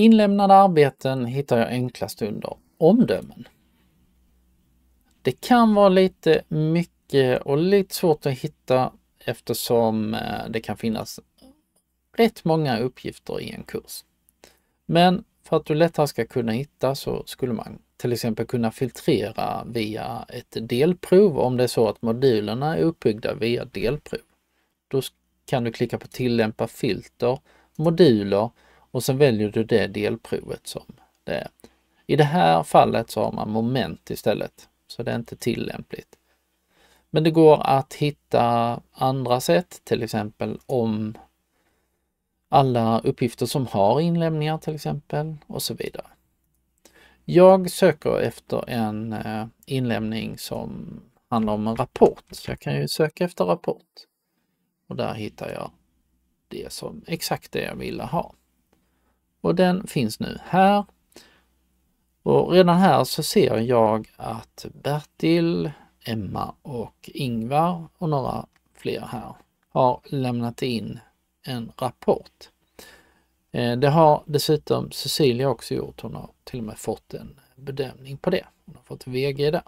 inlämnade arbeten hittar jag enklast under omdömen. Det kan vara lite mycket och lite svårt att hitta eftersom eh, det kan finnas rätt många uppgifter i en kurs. Men för att du lättare ska kunna hitta så skulle man till exempel kunna filtrera via ett delprov om det är så att modulerna är uppbyggda via delprov. Då kan du klicka på tillämpa filter, moduler och sen väljer du det delprovet som det är. I det här fallet så har man moment istället, så det är inte tillämpligt. Men det går att hitta andra sätt, till exempel om alla uppgifter som har inlämningar till exempel och så vidare. Jag söker efter en eh, inlämning som handlar om en rapport, så jag kan ju söka efter rapport. Och där hittar jag det som exakt det jag ville ha och den finns nu här. Och redan här så ser jag att Bertil, Emma och Ingvar och några fler här har lämnat in en rapport. Eh, det har dessutom Cecilia också gjort. Hon har till och med fått en bedömning på det. Hon har fått VG där.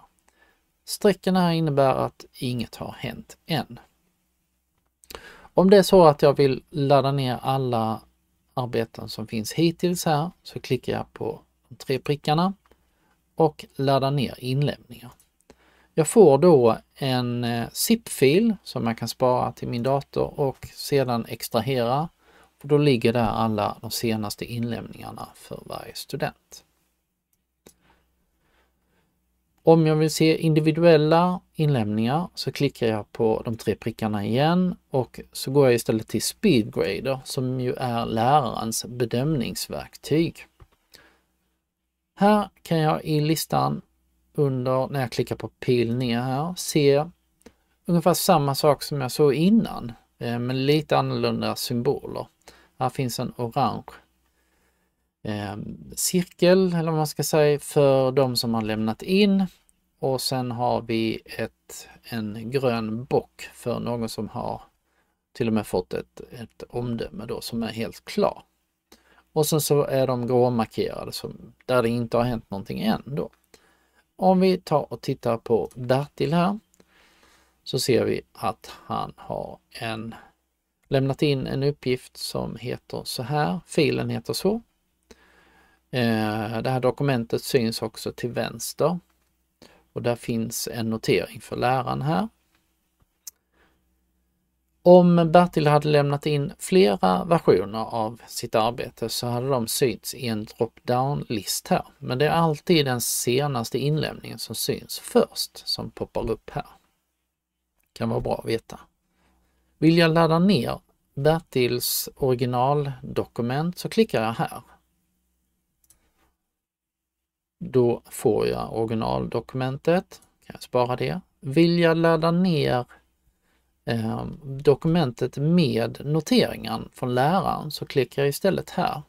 Strecken här innebär att inget har hänt än. Om det är så att jag vill ladda ner alla arbeten som finns hittills här så klickar jag på de tre prickarna och laddar ner inlämningar. Jag får då en eh, zip-fil som jag kan spara till min dator och sedan extrahera. Och då ligger där alla de senaste inlämningarna för varje student. Om jag vill se individuella inlämningar så klickar jag på de tre prickarna igen och så går jag istället till Speedgrader som ju är lärarens bedömningsverktyg. Här kan jag i listan under när jag klickar på pil ner här se ungefär samma sak som jag såg innan eh, men lite annorlunda symboler. Här finns en orange eh, cirkel, eller vad man ska säga, för de som har lämnat in. Och sen har vi ett, en grön bock för någon som har till och med fått ett, ett omdöme då som är helt klar. Och sen så är de gråmarkerade som, där det inte har hänt någonting än då. Om vi tar och tittar på Bertil här så ser vi att han har en, lämnat in en uppgift som heter så här, filen heter så. Eh, det här dokumentet syns också till vänster och där finns en notering för läraren här. Om Bertil hade lämnat in flera versioner av sitt arbete så hade de synts i en drop-down-list här. Men det är alltid den senaste inlämningen som syns först som poppar upp här. Kan vara bra att veta. Vill jag ladda ner Bertils originaldokument så klickar jag här då får jag originaldokumentet. Kan jag spara det. Vill jag ladda ner eh, dokumentet med noteringen från läraren så klickar jag istället här.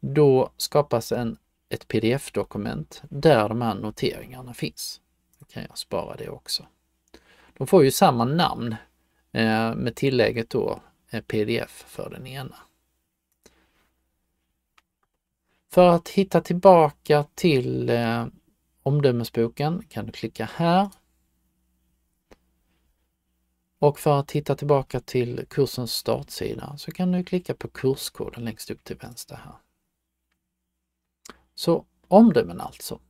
Då skapas en, ett pdf-dokument där de här noteringarna finns. Då kan jag spara det också. De får ju samma namn eh, med tillägget då eh, pdf för den ena. För att hitta tillbaka till eh, omdömesboken kan du klicka här. Och för att hitta tillbaka till kursens startsida så kan du klicka på kurskoden längst upp till vänster här. Så omdömen alltså.